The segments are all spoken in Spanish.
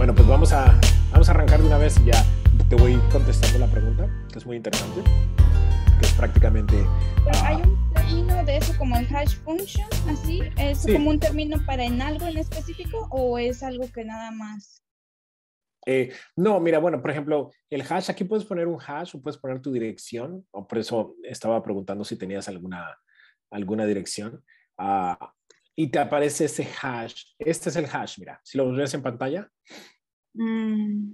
Bueno, pues vamos a, vamos a arrancar de una vez y ya te voy contestando la pregunta, que es muy interesante, que es prácticamente... Ah, hay un término de eso como el hash function, así, ¿es como un término para en algo en específico o es algo que nada más eh, no, mira, bueno, por ejemplo, el hash, aquí puedes poner un hash o puedes poner tu dirección, o por eso estaba preguntando si tenías alguna, alguna dirección. Uh, y te aparece ese hash. Este es el hash, mira, si lo ves en pantalla. Mm.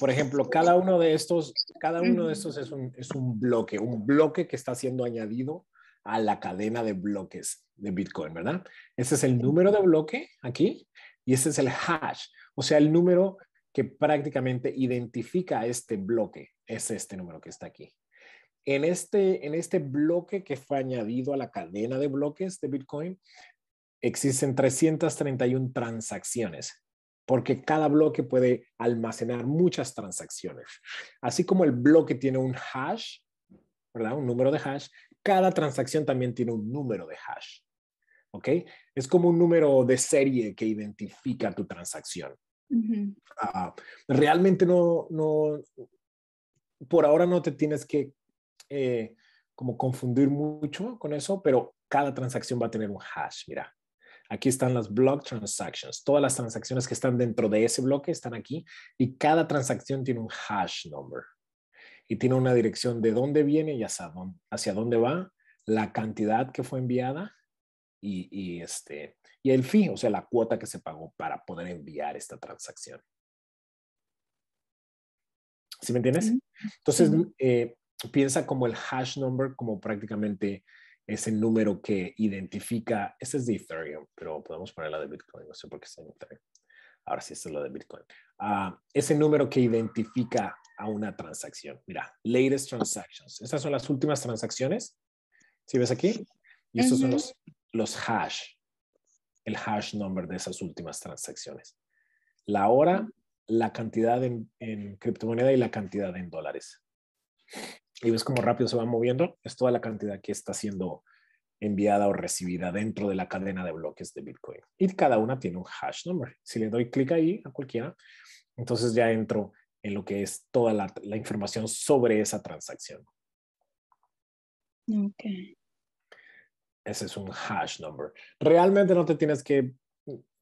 Por ejemplo, cada uno de estos, cada uno de estos es un, bloque, un bloque que está siendo añadido a la cadena de bloques de Bitcoin, ¿verdad? Ese es el número de bloque aquí y este es el hash, o sea, el número que prácticamente identifica a este bloque, es este número que está aquí. En este, en este bloque que fue añadido a la cadena de bloques de Bitcoin, existen 331 transacciones, porque cada bloque puede almacenar muchas transacciones. Así como el bloque tiene un hash, ¿verdad? Un número de hash, cada transacción también tiene un número de hash. ¿Ok? Es como un número de serie que identifica tu transacción. Ah, realmente no, no, por ahora no te tienes que eh, como confundir mucho con eso, pero cada transacción va a tener un hash, mira. Aquí están las block transactions. Todas las transacciones que están dentro de ese bloque están aquí y cada transacción tiene un hash number y tiene una dirección de dónde viene y hacia dónde, va, la cantidad que fue enviada este, y, el fee, o sea, la cuota que se pagó para poder enviar esta transacción. ¿Sí me entiendes? Entonces, eh, piensa como el hash number como prácticamente es número que identifica, ese es de Ethereum, pero podemos poner la de Bitcoin, no sé por qué está en Ethereum. Ahora sí, es la de Bitcoin. Ah, ese número que identifica a una transacción. Mira, latest transactions. Estas son las últimas transacciones. Si ¿Sí ves aquí? Y estos son los, hash, el hash number de esas últimas transacciones. La hora, la cantidad en, en criptomoneda y la cantidad en dólares y ves cómo rápido se va moviendo, es toda la cantidad que está siendo enviada o recibida dentro de la cadena de bloques de Bitcoin. Y cada una tiene un hash number. Si le doy clic ahí a cualquiera, entonces ya entro en lo que es toda la, la información sobre esa transacción. Ok. Ese es un hash number. Realmente no te tienes que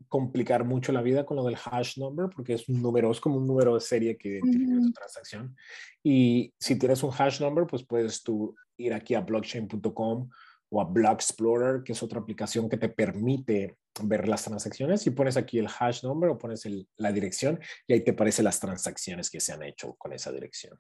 complicar mucho la vida con lo del hash number, porque es un número, es como un número de serie que identifica tu transacción. Y si tienes un hash number, pues puedes tú ir aquí a blockchain.com o a Block Explorer, que es otra aplicación que te permite ver las transacciones y pones aquí el hash number o pones la dirección y ahí te aparecen las transacciones que se han hecho con esa dirección.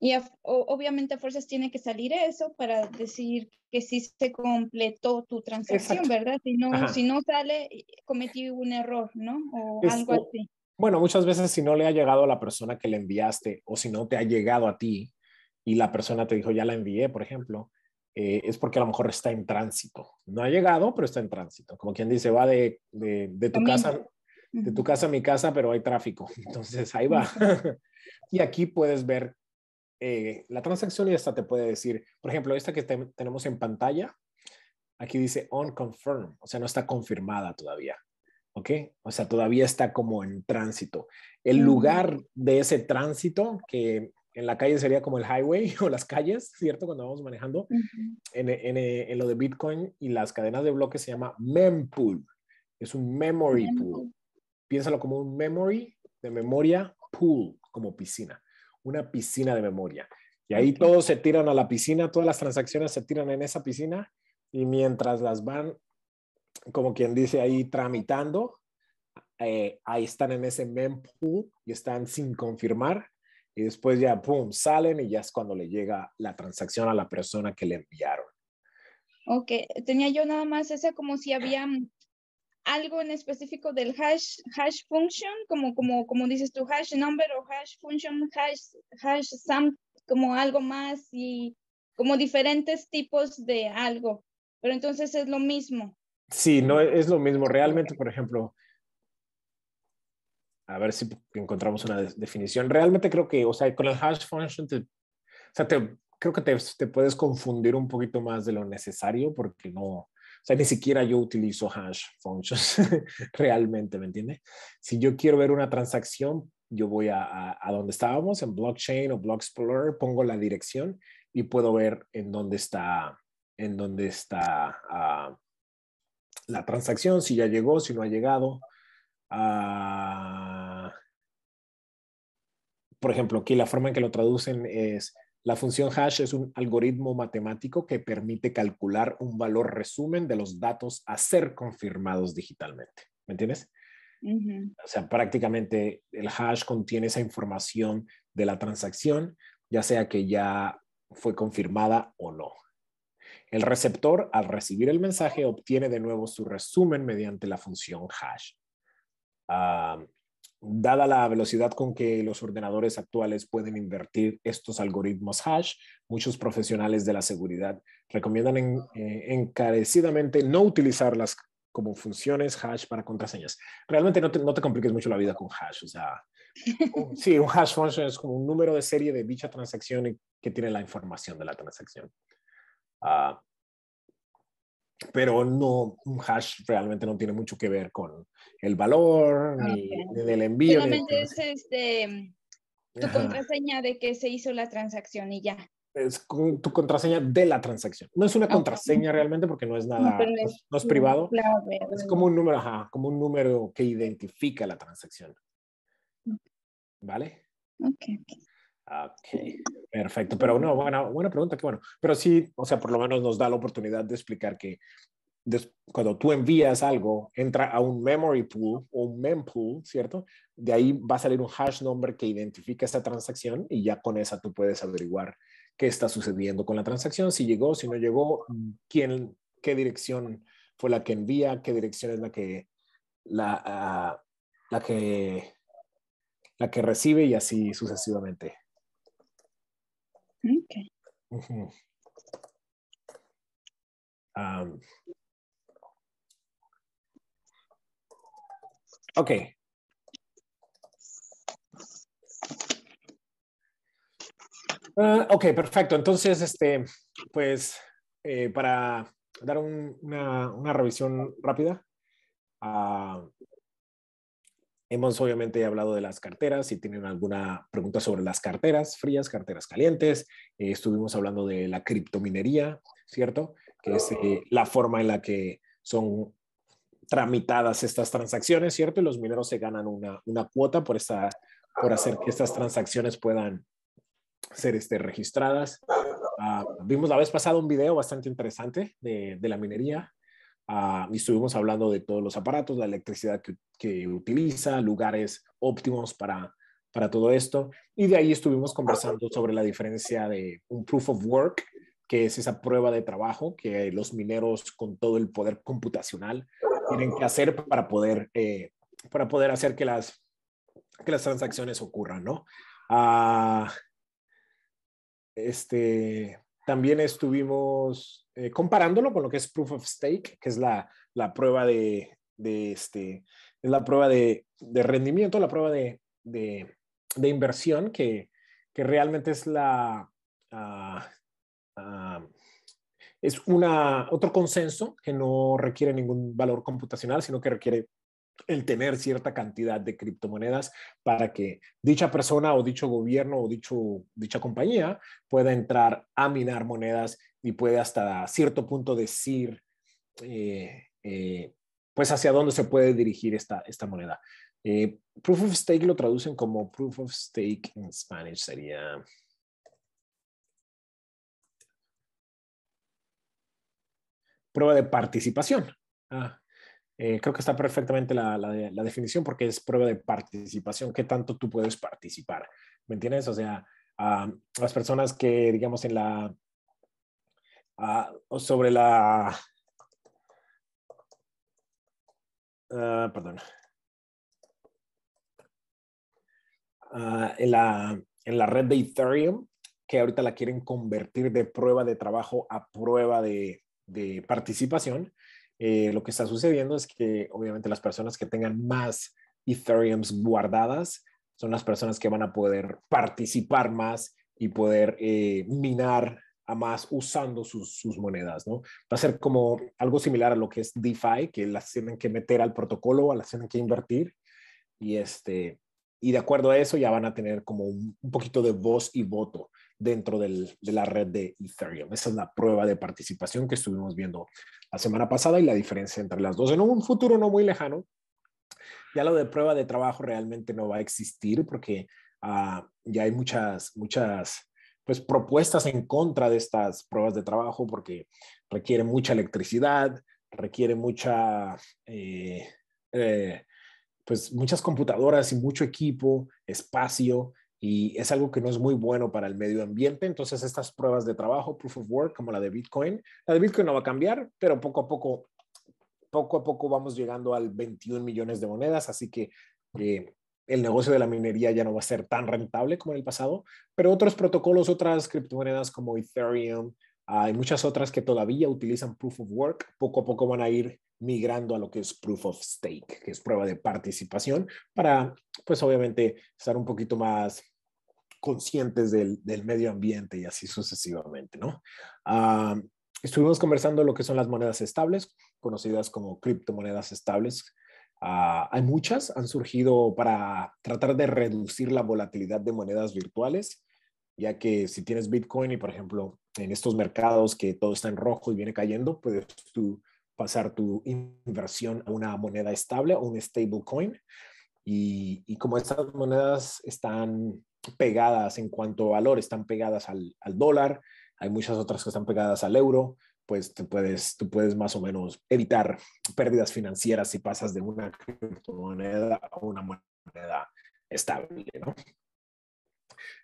Y obviamente a fuerzas tiene que salir eso para decir que sí se completó tu transacción, ¿verdad? Si no, si no sale, eh, cometí un error, ¿no? O algo así. Bueno, muchas veces si no le ha llegado a la persona que le enviaste o si no te ha llegado a ti y la persona te dijo, ya la envié, por ejemplo, eh, es porque a lo mejor está en tránsito. No ha llegado, pero está en tránsito. Como quien dice, va de, tu casa de tu casa a mi casa, pero hay tráfico. Entonces ahí va. y aquí puedes ver eh, la transacción y esta te puede decir, por ejemplo, esta que tenemos en pantalla, aquí dice confirm o sea, no está confirmada todavía. ¿Ok? O sea, todavía está como en tránsito. El lugar de ese tránsito, que en la calle sería como el highway o las calles, ¿cierto? Cuando vamos manejando, en, en, lo de Bitcoin y las cadenas de bloques se llama mempool. Es un memory pool. Piénsalo como un memory de memoria pool, como piscina una piscina de memoria. Y ahí todos se tiran a la piscina, todas las transacciones se tiran en esa piscina y mientras las van, como quien dice, ahí tramitando, eh, ahí están en ese mempool y están sin confirmar y después ya, ¡pum!, salen y ya es cuando le llega la transacción a la persona que le enviaron. Ok, tenía yo nada más ese como si había algo en específico del hash, hash function, como, como, como dices tú, hash number o hash function, hash, hash sum, como algo más y como diferentes tipos de algo. Pero entonces es lo mismo. Sí, no es lo mismo. Realmente, por ejemplo, a ver si encontramos una definición. Realmente creo que, o sea, con el hash function, o sea, te, creo que te, te puedes confundir un poquito más de lo necesario porque no, sea, ni siquiera yo utilizo hash functions realmente, ¿me entiendes? Si yo quiero ver una transacción, yo voy a, donde estábamos, en blockchain o block explorer, pongo la dirección y puedo ver en dónde está, en dónde está ah, la transacción, si ya llegó, si no ha llegado. Ah, por ejemplo, aquí la forma en que lo traducen es la función hash es un algoritmo matemático que permite calcular un valor resumen de los datos a ser confirmados digitalmente. ¿Me entiendes? O sea, prácticamente el hash contiene esa información de la transacción, ya sea que ya fue confirmada o no. El receptor, al recibir el mensaje, obtiene de nuevo su resumen mediante la función hash. Ah, dada la velocidad con que los ordenadores actuales pueden invertir estos algoritmos hash, muchos profesionales de la seguridad recomiendan eh, encarecidamente no utilizarlas como funciones hash para contraseñas. Realmente no te, compliques mucho la vida con hash, o sea, sí, un hash function es como un número de serie de dicha transacción que tiene la información de la transacción. Ah, pero no, un hash realmente no tiene mucho que ver con el valor, ah, ni, del envío. Solamente es este, tu contraseña de que se hizo la transacción y ya. Es tu contraseña de la transacción. No es una contraseña realmente porque no es nada, no, es, privado. es como un número, ajá, como un número que identifica la transacción. ¿Vale? Ok, Ok, perfecto. Pero no, buena, buena pregunta, qué bueno. Pero sí, o sea, por lo menos nos da la oportunidad de explicar que cuando tú envías algo, entra a un memory pool o un mempool, ¿cierto? De ahí va a salir un hash number que identifica esa transacción y ya con esa tú puedes averiguar qué está sucediendo con la transacción, si llegó, si no llegó, quién, qué dirección fue la que envía, qué dirección es la que, la, ah, la que, la que recibe y así sucesivamente. Okay. okay. Ah, ok, perfecto. Entonces, este, pues, eh, para dar una, revisión rápida, a. Ah, Hemos obviamente hablado de las carteras, si tienen alguna pregunta sobre las carteras frías, carteras calientes, eh, estuvimos hablando de la criptominería, ¿cierto? Que es eh, la forma en la que son tramitadas estas transacciones, ¿cierto? Y los mineros se ganan una, cuota por, esta, por hacer que estas transacciones puedan ser este, registradas. Ah, vimos la vez pasada un video bastante interesante de la minería, Ah, y estuvimos hablando de todos los aparatos, la electricidad que, que, utiliza, lugares óptimos para, para todo esto. Y de ahí estuvimos conversando sobre la diferencia de un proof of work, que es esa prueba de trabajo que los mineros con todo el poder computacional tienen que hacer para poder, eh, para poder hacer que las, que las transacciones ocurran, ¿no? Ah, este, también estuvimos eh, comparándolo con lo que es proof of stake, que es la, prueba de, este, la prueba de, rendimiento, la prueba de, inversión, que, realmente es la ah, ah, es una, otro consenso que no requiere ningún valor computacional, sino que requiere el tener cierta cantidad de criptomonedas para que dicha persona o dicho gobierno o dicho, dicha compañía pueda entrar a minar monedas y puede hasta cierto punto decir, eh, eh, pues, hacia dónde se puede dirigir esta, esta moneda. Eh, proof of stake lo traducen como proof of stake en español sería... Prueba de participación. Ah, eh, creo que está perfectamente la, definición porque es prueba de participación, qué tanto tú puedes participar, ¿me entiendes? O sea, a las personas que, digamos, en la, ah, sobre la, ah, perdón, ah, en, la, red de Ethereum, que ahorita la quieren convertir de prueba de trabajo a prueba de participación, eh, lo que está sucediendo es que obviamente las personas que tengan más Ethereum guardadas son las personas que van a poder participar más y poder eh, minar a más usando sus, monedas, ¿no? Va a ser como algo similar a lo que es DeFi, que las tienen que meter al protocolo, a las tienen que invertir y este, de acuerdo a eso ya van a tener como un poquito de voz y voto dentro de la red de Ethereum. Esa es la prueba de participación que estuvimos viendo la semana pasada y la diferencia entre las dos. En un futuro no muy lejano, ya lo de prueba de trabajo realmente no va a existir porque ah, ya hay muchas, muchas pues propuestas en contra de estas pruebas de trabajo porque requiere mucha electricidad, requiere eh, eh, pues, muchas computadoras y mucho equipo, espacio, y es algo que no es muy bueno para el medio ambiente. Entonces, estas pruebas de trabajo, proof of work, como la de Bitcoin, la de Bitcoin no va a cambiar, pero poco a poco, poco a poco vamos llegando al 21 millones de monedas, así que eh, el negocio de la minería ya no va a ser tan rentable como en el pasado, pero otros protocolos, otras criptomonedas como Ethereum, hay ah, muchas otras que todavía utilizan proof of work, poco a poco van a ir migrando a lo que es proof of stake, que es prueba de participación, para, pues obviamente, estar un poquito más conscientes del, medio ambiente y así sucesivamente, ¿no? Ah, estuvimos conversando lo que son las monedas estables, conocidas como criptomonedas estables. Ah, hay muchas, han surgido para tratar de reducir la volatilidad de monedas virtuales, ya que si tienes Bitcoin y, por ejemplo, en estos mercados que todo está en rojo y viene cayendo, puedes tú pasar tu inversión a una moneda estable o un stablecoin. Y, y, como estas monedas están pegadas en cuanto a valor, están pegadas al, dólar, hay muchas otras que están pegadas al euro, pues te puedes, tú puedes más o menos evitar pérdidas financieras si pasas de una criptomoneda a una moneda estable, ¿no?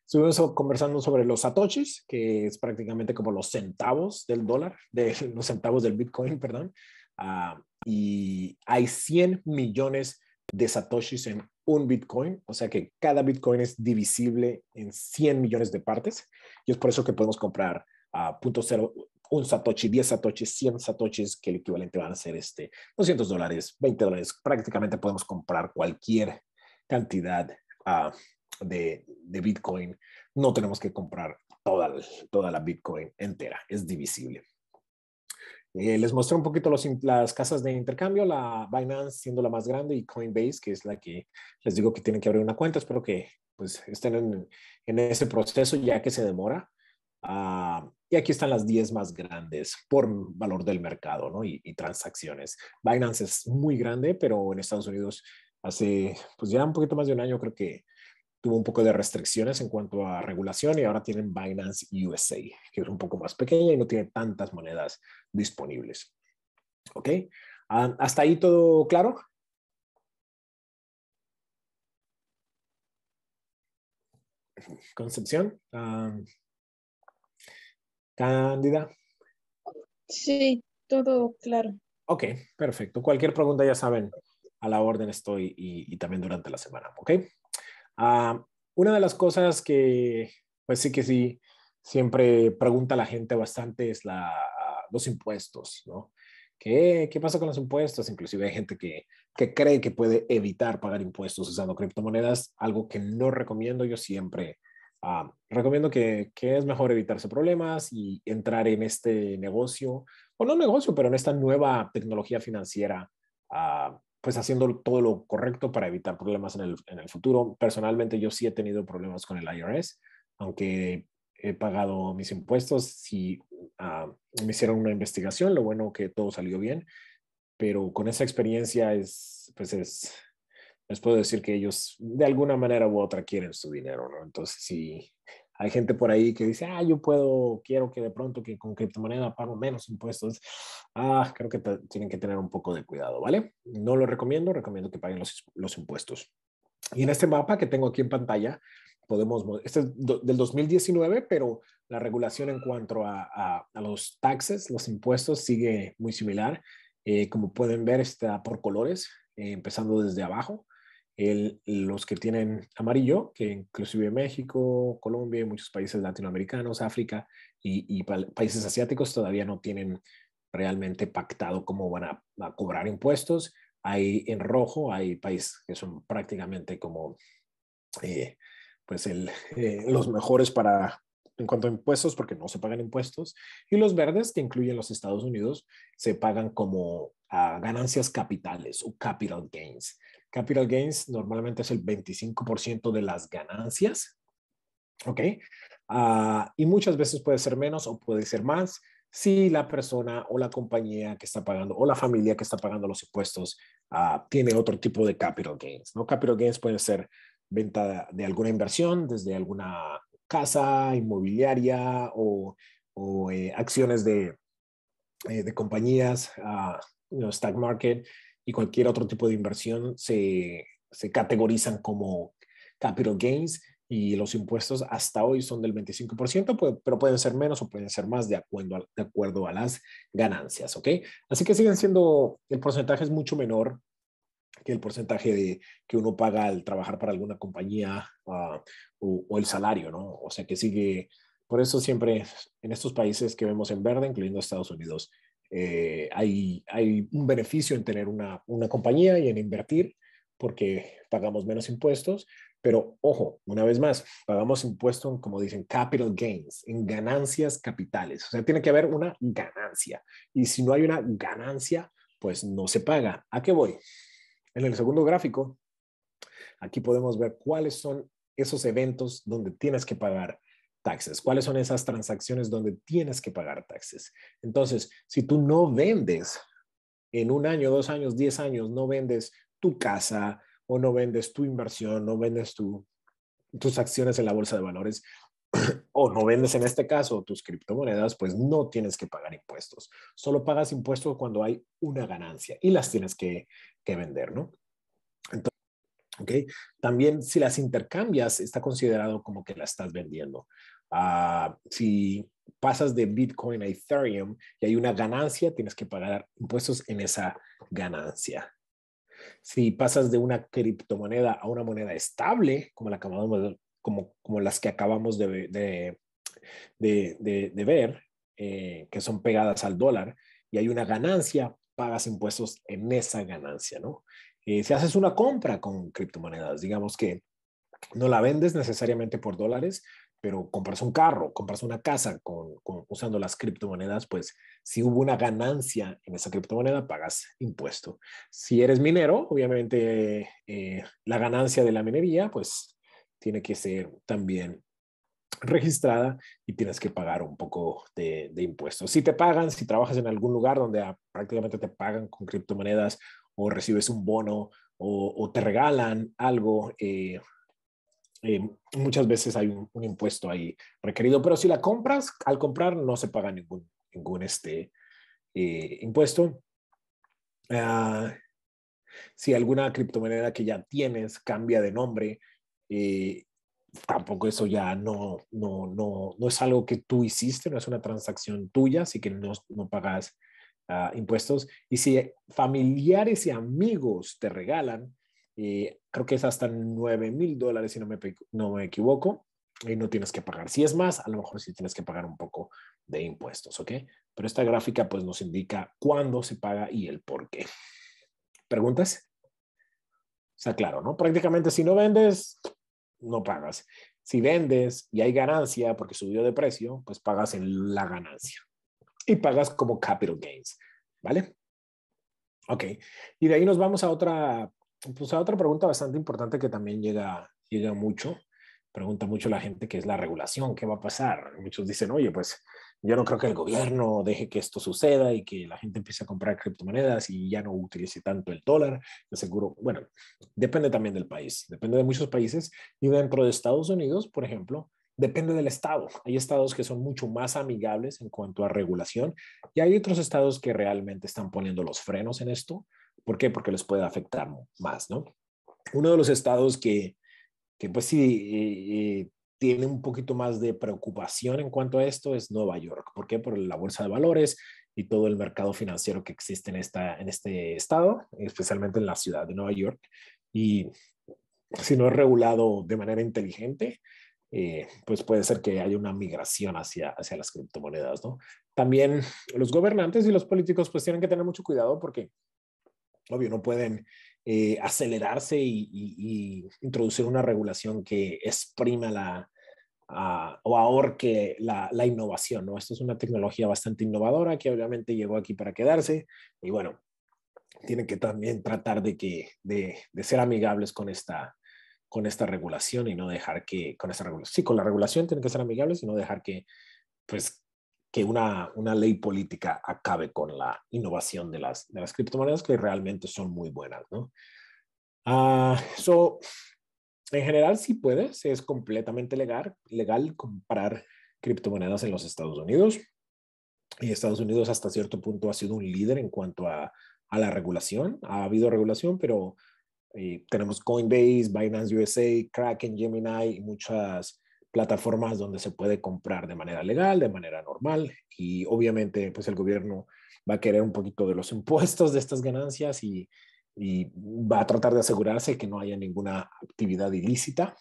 Estuvimos conversando sobre los satoshis, que es prácticamente como los centavos del dólar, de los centavos del Bitcoin, perdón. Ah, y hay 100 millones de satoshis en un Bitcoin, o sea que cada Bitcoin es divisible en 100 millones de partes. Y es por eso que podemos comprar a ah, punto cero, un satoshi, 10 satoshis, 100 satoshis, que el equivalente van a ser este, 200 dólares, 20 dólares. Prácticamente podemos comprar cualquier cantidad ah, de, Bitcoin, no tenemos que comprar toda, toda la Bitcoin entera, es divisible. Eh, les mostré un poquito las casas de intercambio, la Binance siendo la más grande y Coinbase, que es la que les digo que tienen que abrir una cuenta. Espero que pues, estén en, en ese proceso ya que se demora. Ah, y aquí están las 10 más grandes por valor del mercado ¿no? y, y, transacciones. Binance es muy grande, pero en Estados Unidos hace pues ya un poquito más de un año creo que tuvo un poco de restricciones en cuanto a regulación y ahora tienen Binance USA, que es un poco más pequeña y no tiene tantas monedas disponibles. ¿Ok? Ah, ¿Hasta ahí todo claro? Concepción. candida. Ah, Cándida. Sí, todo claro. Ok, perfecto. Cualquier pregunta ya saben, a la orden estoy y también durante la semana. ¿Ok? Ah, una de las cosas que, pues sí que sí, siempre pregunta la gente bastante es la, los impuestos, ¿no? ¿Qué, ¿Qué pasa con los impuestos? Inclusive hay gente que, que cree que puede evitar pagar impuestos usando criptomonedas, algo que no recomiendo yo siempre. Ah, recomiendo que, que, es mejor evitarse problemas y entrar en este negocio, o no negocio, pero en esta nueva tecnología financiera ah, pues haciendo todo lo correcto para evitar problemas en el, en el futuro. Personalmente yo sí he tenido problemas con el IRS, aunque he pagado mis impuestos, y ah, me hicieron una investigación, lo bueno que todo salió bien, pero con esa experiencia es, pues les puedo decir que ellos de alguna manera u otra quieren su dinero, ¿no? Entonces, sí, hay gente por ahí que dice, ah, yo puedo, quiero que de pronto que con criptomoneda pago menos impuestos. Ah, creo que tienen que tener un poco de cuidado, ¿vale? No lo recomiendo, recomiendo que paguen los, los impuestos. Y en este mapa que tengo aquí en pantalla, podemos, este es del 2019, pero la regulación en cuanto a, a, los taxes, los impuestos, sigue muy similar. Eh, como pueden ver, está por colores, eh, empezando desde abajo los que tienen amarillo, que inclusive México, Colombia y muchos países latinoamericanos, África y, países asiáticos todavía no tienen realmente pactado cómo van a, cobrar impuestos. Hay en rojo, hay países que son prácticamente como eh, pues eh, los mejores para, en cuanto a impuestos, porque no se pagan impuestos, y los verdes, que incluyen los Estados Unidos, se pagan como ah, ganancias capitales o capital gains. Capital gains normalmente es el 25% de las ganancias, ¿ok? Ah, y muchas veces puede ser menos o puede ser más si la persona o la compañía que está pagando o la familia que está pagando los impuestos ah, tiene otro tipo de capital gains, ¿no? Capital gains puede ser venta de alguna inversión, desde alguna casa, inmobiliaria o, eh, acciones de, eh, compañías, uh, stock market y cualquier otro tipo de inversión se, categorizan como capital gains y los impuestos hasta hoy son del 25%, pero pueden ser menos o pueden ser más de acuerdo, a, las ganancias, ¿ok? Así que siguen siendo, el porcentaje es mucho menor que el porcentaje de, que uno paga al trabajar para alguna compañía ah, o, el salario, ¿no? O sea que sigue, por eso siempre en estos países que vemos en verde, incluyendo Estados Unidos, eh, hay, hay un beneficio en tener una, una compañía y en invertir porque pagamos menos impuestos, pero ojo, una vez más, pagamos impuesto, como dicen, capital gains, en ganancias capitales. O sea, tiene que haber una ganancia. Y si no hay una ganancia, pues no se paga. ¿A qué voy? En el segundo gráfico, aquí podemos ver cuáles son esos eventos donde tienes que pagar taxes, cuáles son esas transacciones donde tienes que pagar taxes. Entonces, si tú no vendes en un año, dos años, diez años, no vendes tu casa o no vendes tu inversión, no vendes tus acciones en la bolsa de valores, o no vendes en este caso tus criptomonedas, pues no tienes que pagar impuestos. Solo pagas impuestos cuando hay una ganancia y las tienes que, que vender, ¿no? Entonces, ¿ok? También si las intercambias, está considerado como que las estás vendiendo. Ah, si pasas de Bitcoin a Ethereum y hay una ganancia, tienes que pagar impuestos en esa ganancia. Si pasas de una criptomoneda a una moneda estable, como la acabamos como, como las que acabamos de, de, de, de ver, eh, que son pegadas al dólar, y hay una ganancia, pagas impuestos en esa ganancia, ¿no? Eh, si haces una compra con criptomonedas, digamos que no la vendes necesariamente por dólares, pero compras un carro, compras una casa con, usando las criptomonedas, pues si hubo una ganancia en esa criptomoneda, pagas impuesto. Si eres minero, obviamente eh, la ganancia de la minería, pues tiene que ser también registrada y tienes que pagar un poco de, impuestos. Si te pagan, si trabajas en algún lugar donde ah, prácticamente te pagan con criptomonedas o recibes un bono o, te regalan algo, eh, eh, muchas veces hay un, impuesto ahí requerido, pero si la compras, al comprar no se paga ningún, ningún este, eh, impuesto. Ah, si alguna criptomoneda que ya tienes cambia de nombre, eh, tampoco eso ya no, no, no, es algo que tú hiciste, no es una transacción tuya, así que no, no pagas ah, impuestos. Y si familiares y amigos te regalan, eh, creo que es hasta 9 mil dólares, si no me, no me equivoco, y no tienes que pagar. Si es más, a lo mejor sí tienes que pagar un poco de impuestos, ¿ok? Pero esta gráfica pues nos indica cuándo se paga y el por qué. ¿Preguntas? O sea, claro, ¿no? Prácticamente si no vendes, no pagas. Si vendes y hay ganancia porque subió de precio, pues pagas en la ganancia y pagas como capital gains, ¿vale? Ok, y de ahí nos vamos a otra, pues a otra pregunta bastante importante que también llega, llega mucho, pregunta mucho la gente, que es la regulación, ¿qué va a pasar? Muchos dicen, oye, pues yo no creo que el gobierno deje que esto suceda y que la gente empiece a comprar criptomonedas y ya no utilice tanto el dólar. Yo seguro, bueno, depende también del país, depende de muchos países y dentro de Estados Unidos, por ejemplo, depende del estado. Hay estados que son mucho más amigables en cuanto a regulación y hay otros estados que realmente están poniendo los frenos en esto. ¿Por qué? Porque les puede afectar más, ¿no? Uno de los estados que, que pues sí, eh, eh, tiene un poquito más de preocupación en cuanto a esto es Nueva York. ¿Por qué? Por la bolsa de valores y todo el mercado financiero que existe en, esta, en este estado, especialmente en la ciudad de Nueva York. Y si no es regulado de manera inteligente, eh, pues puede ser que haya una migración hacia, hacia las criptomonedas, ¿no? También los gobernantes y los políticos pues tienen que tener mucho cuidado porque, obvio, no pueden eh, acelerarse y, y, introducir una regulación que exprima la, Ah, o ahorque la, la innovación, ¿no? Esto es una tecnología bastante innovadora que obviamente llegó aquí para quedarse y bueno, tienen que también tratar de, que, de, de ser amigables con esta, con esta regulación y no dejar que, con esta regulación, sí, con la regulación tienen que ser amigables y no dejar que, pues, que una, una ley política acabe con la innovación de las, de las criptomonedas que realmente son muy buenas, ¿no? Ah, so, en general, sí puedes, es completamente legal, comprar criptomonedas en los Estados Unidos. Y Estados Unidos hasta cierto punto ha sido un líder en cuanto a, la regulación. Ha habido regulación, pero eh, tenemos Coinbase, Binance USA, Kraken, Gemini y muchas plataformas donde se puede comprar de manera legal, de manera normal y obviamente pues el gobierno va a querer un poquito de los impuestos de estas ganancias y y va a tratar de asegurarse que no haya ninguna actividad ilícita,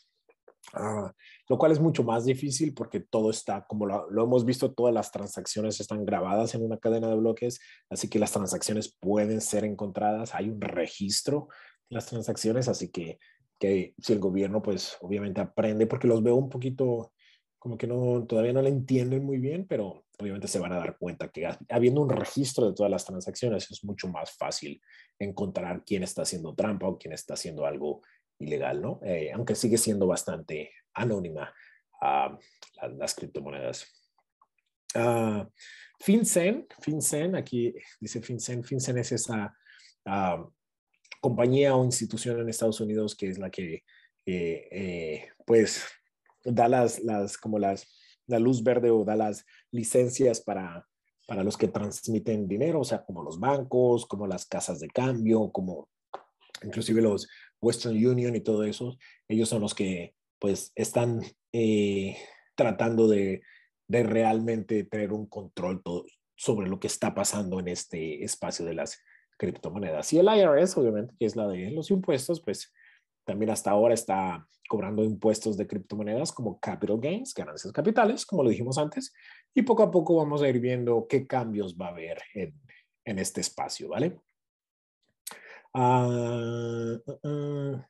ah, lo cual es mucho más difícil porque todo está, como lo, hemos visto, todas las transacciones están grabadas en una cadena de bloques, así que las transacciones pueden ser encontradas, hay un registro de las transacciones, así que, si el gobierno pues obviamente aprende, porque los veo un poquito como que no, todavía no la entienden muy bien, pero obviamente se van a dar cuenta que habiendo un registro de todas las transacciones es mucho más fácil encontrar quién está haciendo trampa o quién está haciendo algo ilegal, ¿no? Eh, aunque sigue siendo bastante anónima ah, las, criptomonedas. Ah, FinCEN, FinCEN, aquí dice FinCEN, FinCEN es esa ah, compañía o institución en Estados Unidos que es la que, eh, eh, pues, da las, las, como las, la luz verde o da las licencias para, para los que transmiten dinero, o sea, como los bancos, como las casas de cambio, como inclusive los Western Union y todo eso, ellos son los que pues están eh, tratando de, realmente tener un control sobre lo que está pasando en este espacio de las criptomonedas. Y el IRS, obviamente, que es la de los impuestos, pues también hasta ahora está cobrando impuestos de criptomonedas como capital gains, ganancias capitales, como lo dijimos antes, y poco a poco vamos a ir viendo qué cambios va a haber en, en este espacio, ¿vale? Ah, uh, uh, uh.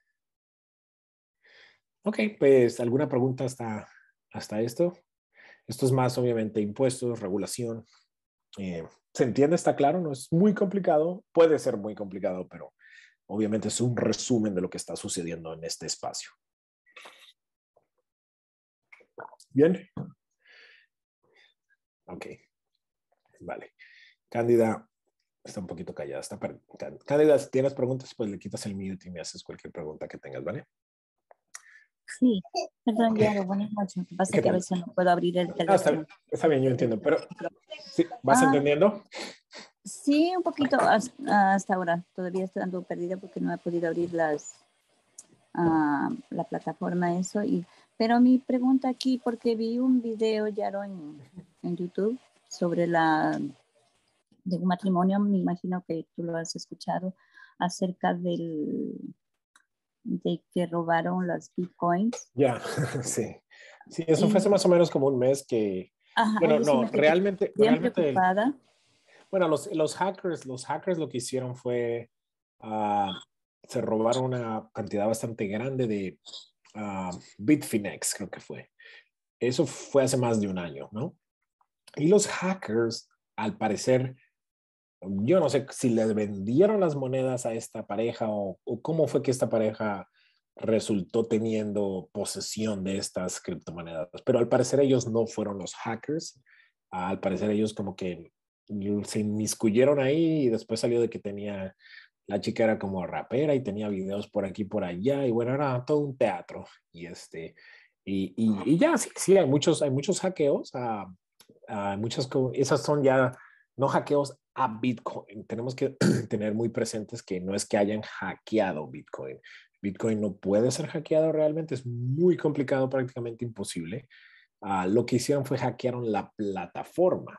Ok, pues alguna pregunta hasta, hasta esto. Esto es más, obviamente, impuestos, regulación. Eh, ¿Se entiende? ¿Está claro? No es muy complicado. Puede ser muy complicado, pero Obviamente es un resumen de lo que está sucediendo en este espacio. Bien. Ok. Vale. Cándida está un poquito callada. Está Cándida, si tienes preguntas, pues le quitas el mute y me haces cualquier pregunta que tengas, ¿vale? Sí, perdón, ya lo buenas noches. Lo que pasa que a veces no puedo abrir el ah, teléfono. está, bien, yo entiendo, pero ¿vas ah. entendiendo? Sí, un poquito hasta ahora. Todavía estoy dando perdida porque no he podido abrir las, ah, la plataforma, eso. Y, pero mi pregunta aquí, porque vi un video, Yaro, en, YouTube sobre la de un matrimonio, me imagino que tú lo has escuchado, acerca del de que robaron las bitcoins. Ya, sí. Sí, eso fue hace más o menos como un mes que... Ajá, no, realmente... Bueno, los, hackers, los hackers lo que hicieron fue, ah, se robaron una cantidad bastante grande de ah, Bitfinex, creo que fue. Eso fue hace más de un año, ¿no? Y los hackers, al parecer, yo no sé si les vendieron las monedas a esta pareja o, o cómo fue que esta pareja resultó teniendo posesión de estas criptomonedas. Pero al parecer ellos no fueron los hackers. Al parecer ellos como que Mm, se inmiscuyeron ahí y después salió de que tenía, la chica era como rapera y tenía videos por aquí, por allá, y bueno, era todo un teatro. Y, este, y, ya, sí, hay muchos, hay muchos hackeos, a, a muchas, esas son ya no hackeos a Bitcoin. Tenemos que tener muy presentes que no es que hayan hackeado Bitcoin. Bitcoin no puede ser hackeado realmente, es muy complicado, prácticamente imposible. Ah, lo que hicieron fue hackearon la plataforma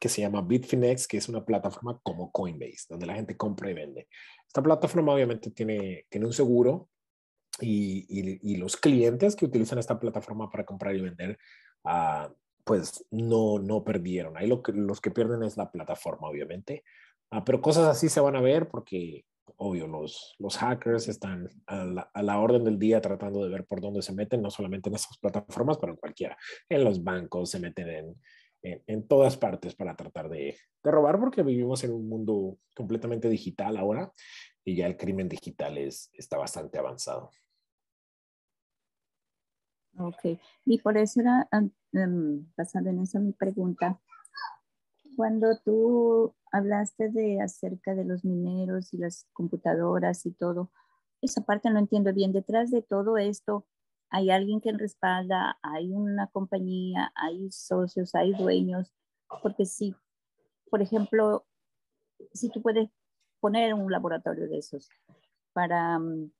que se llama Bitfinex, que es una plataforma como Coinbase, donde la gente compra y vende. Esta plataforma obviamente tiene, tiene un seguro y, los clientes que utilizan esta plataforma para comprar y vender, ah, pues no, no perdieron. Ahí lo que, los que pierden es la plataforma, obviamente. Ah, pero cosas así se van a ver porque, obvio, los, los hackers están a la, a la, orden del día tratando de ver por dónde se meten, no solamente en esas plataformas, pero en cualquiera. En los bancos se meten en en, todas partes para tratar de, robar, porque vivimos en un mundo completamente digital ahora y ya el crimen digital es, está bastante avanzado. Ok, y por eso era, pasando em, en eso, mi pregunta. Cuando tú hablaste de acerca de los mineros y las computadoras y todo, esa parte no entiendo bien. Detrás de todo esto, hay alguien que respalda, hay una compañía, hay socios, hay dueños, porque si, por ejemplo, si tú puedes poner un laboratorio de esos para, mm,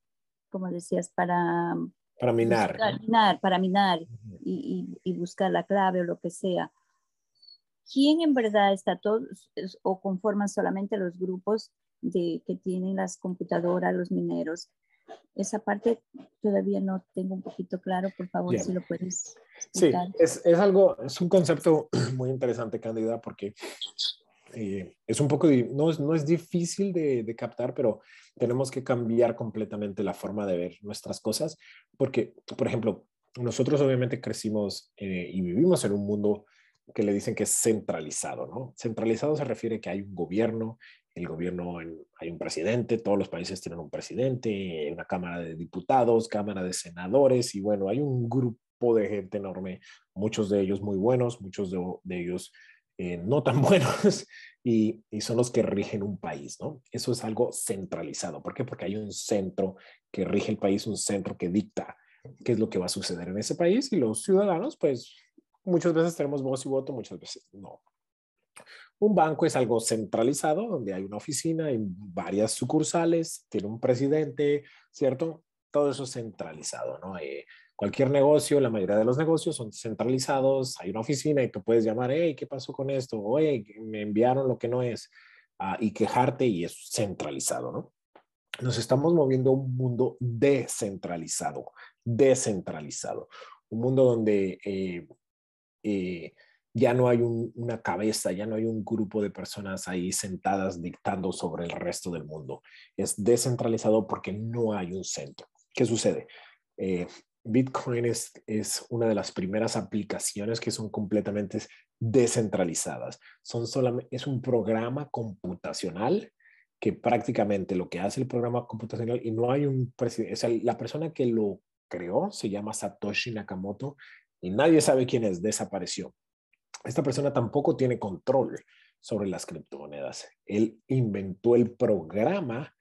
como decías, para... Mm, minar. minar para minar y, buscar la clave o lo que sea. ¿Quién en verdad está todos o conforman solamente los grupos de, que tienen las computadoras, los mineros, esa parte todavía no tengo un poquito claro, por favor, si lo puedes. Explicar. Sí, es, algo, es un concepto muy interesante, Candida, porque eh, es un poco, no es, difícil de, captar, pero tenemos que cambiar completamente la forma de ver nuestras cosas, porque, por ejemplo, nosotros obviamente crecimos eh, y vivimos en un mundo que le dicen que es centralizado, ¿no? Centralizado se refiere que hay un gobierno el gobierno, hay un presidente, todos los países tienen un presidente, una Cámara de Diputados, Cámara de Senadores, y bueno, hay un grupo de gente enorme, muchos de ellos muy buenos, muchos de, ellos eh, no tan buenos, y, y, son los que rigen un país, ¿no? Eso es algo centralizado. ¿Por qué? Porque hay un centro que rige el país, un centro que dicta qué es lo que va a suceder en ese país, y los ciudadanos, pues, muchas veces tenemos voz y voto, muchas veces no. Un banco es algo centralizado, donde hay una oficina, hay varias sucursales, tiene un presidente, ¿cierto? Todo eso es centralizado, ¿no? Eh, cualquier negocio, la mayoría de los negocios son centralizados, hay una oficina y tú puedes llamar, hey, ¿qué pasó con esto? hey, me enviaron lo que no es, ah, y quejarte y es centralizado, ¿no? Nos estamos moviendo a un mundo descentralizado, descentralizado, un mundo donde eh, eh, ya no hay una cabeza, ya no hay un grupo de personas ahí sentadas dictando sobre el resto del mundo. Es descentralizado porque no hay un centro. ¿Qué sucede? Eh, Bitcoin es, es una de las primeras aplicaciones que son completamente descentralizadas. Son solamente, es un programa computacional que prácticamente lo que hace el programa computacional y no hay un presidente, la persona que lo creó se llama Satoshi Nakamoto y nadie sabe quién es, desapareció esta persona tampoco tiene control sobre las criptomonedas. Él inventó el programa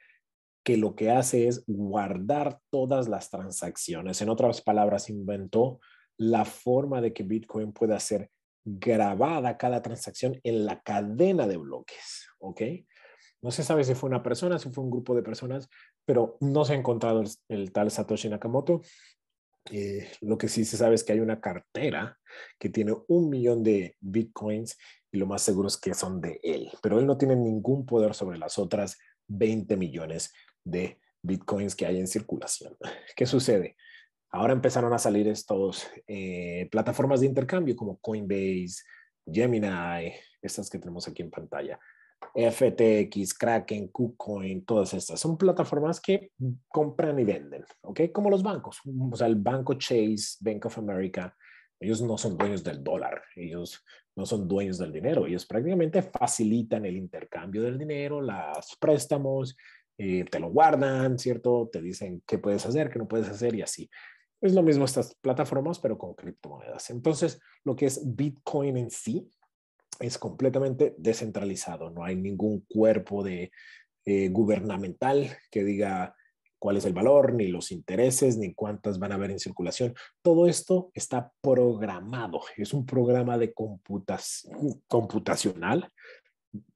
que lo que hace es guardar todas las transacciones. En otras palabras, inventó la forma de que Bitcoin pueda ser grabada cada transacción en la cadena de bloques, ¿ok? No se sabe si fue una persona, si fue un grupo de personas, pero no se ha encontrado el tal Satoshi Nakamoto. Eh, lo que sí se sabe es que hay una cartera que tiene un millón de bitcoins y lo más seguro es que son de él, pero él no tiene ningún poder sobre las otras 20 millones de bitcoins que hay en circulación. ¿Qué sucede? Ahora empezaron a salir estos eh, plataformas de intercambio como Coinbase, Gemini, estas que tenemos aquí en pantalla, FTX, Kraken, KuCoin, todas estas. Son plataformas que compran y venden, ¿ok? Como los bancos. O sea, el banco Chase, Bank of America, ellos no son dueños del dólar, ellos no son dueños del dinero, ellos prácticamente facilitan el intercambio del dinero, los préstamos, eh, te lo guardan, ¿cierto? Te dicen qué puedes hacer, qué no puedes hacer y así. Es lo mismo estas plataformas, pero con criptomonedas. Entonces, lo que es Bitcoin en sí, es completamente descentralizado. No hay ningún cuerpo de, eh, gubernamental que diga cuál es el valor, ni los intereses, ni cuántas van a haber en circulación. Todo esto está programado. Es un programa de computacional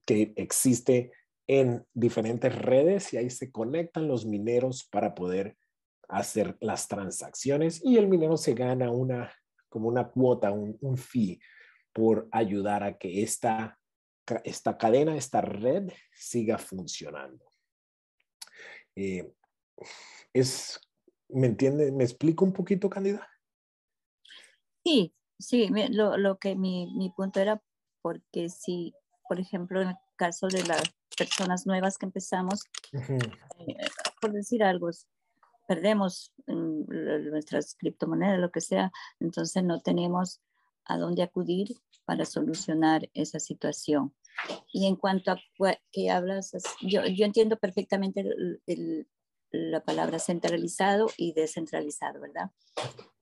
que existe en diferentes redes y ahí se conectan los mineros para poder hacer las transacciones y el minero se gana una como una cuota, un fee por ayudar a que esta, esta cadena, esta red siga funcionando. Eh, es, ¿Me entiende? ¿Me explico un poquito, Candida? Sí, sí, lo, lo que mi, mi, punto era, porque si, por ejemplo, en el caso de las personas nuevas que empezamos, eh, por decir algo, perdemos mm, nuestras criptomonedas, lo que sea, entonces no tenemos a dónde acudir para solucionar esa situación. Y en cuanto a que hablas, yo, yo entiendo perfectamente la palabra centralizado y descentralizado, ¿verdad?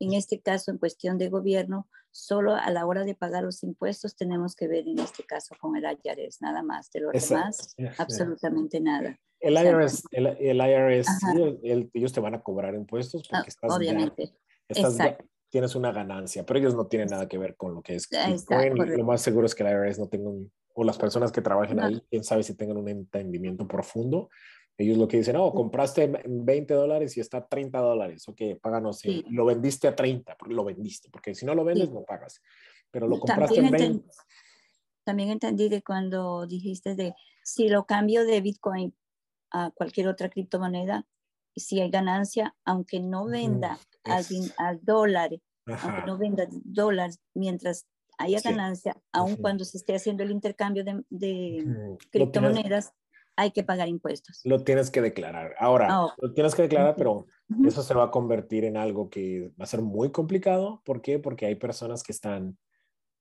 En este caso, en cuestión de gobierno, solo a la hora de pagar los impuestos tenemos que ver en este caso con el IRS, nada más. De lo demás, absolutamente nada. El IRS, el, IRS ellos, te van a cobrar impuestos ah, porque obviamente. exacto tienes una ganancia, pero ellos no tienen nada que ver con lo que es Bitcoin. Lo más seguro es que la IRS no un, o las personas que trabajen ahí, quién sabe si tengan un entendimiento profundo. Ellos lo que dicen, no oh, compraste 20 dólares y está 30 dólares, ok, páganos, lo vendiste a 30, porque lo vendiste, porque si no lo vendes no pagas, pero lo compraste en 20. también entendí de cuando dijiste de, si lo cambio de Bitcoin a cualquier otra criptomoneda, si hay ganancia, aunque no venda, al, al dólar, aunque no venda dólares, mientras haya ganancia, aun cuando se esté haciendo el intercambio de, criptomonedas, hay que pagar impuestos. Lo tienes que declarar. Ahora, oh. lo tienes que declarar, pero eso se va a convertir en algo que va a ser muy complicado. ¿Por qué? Porque hay personas que están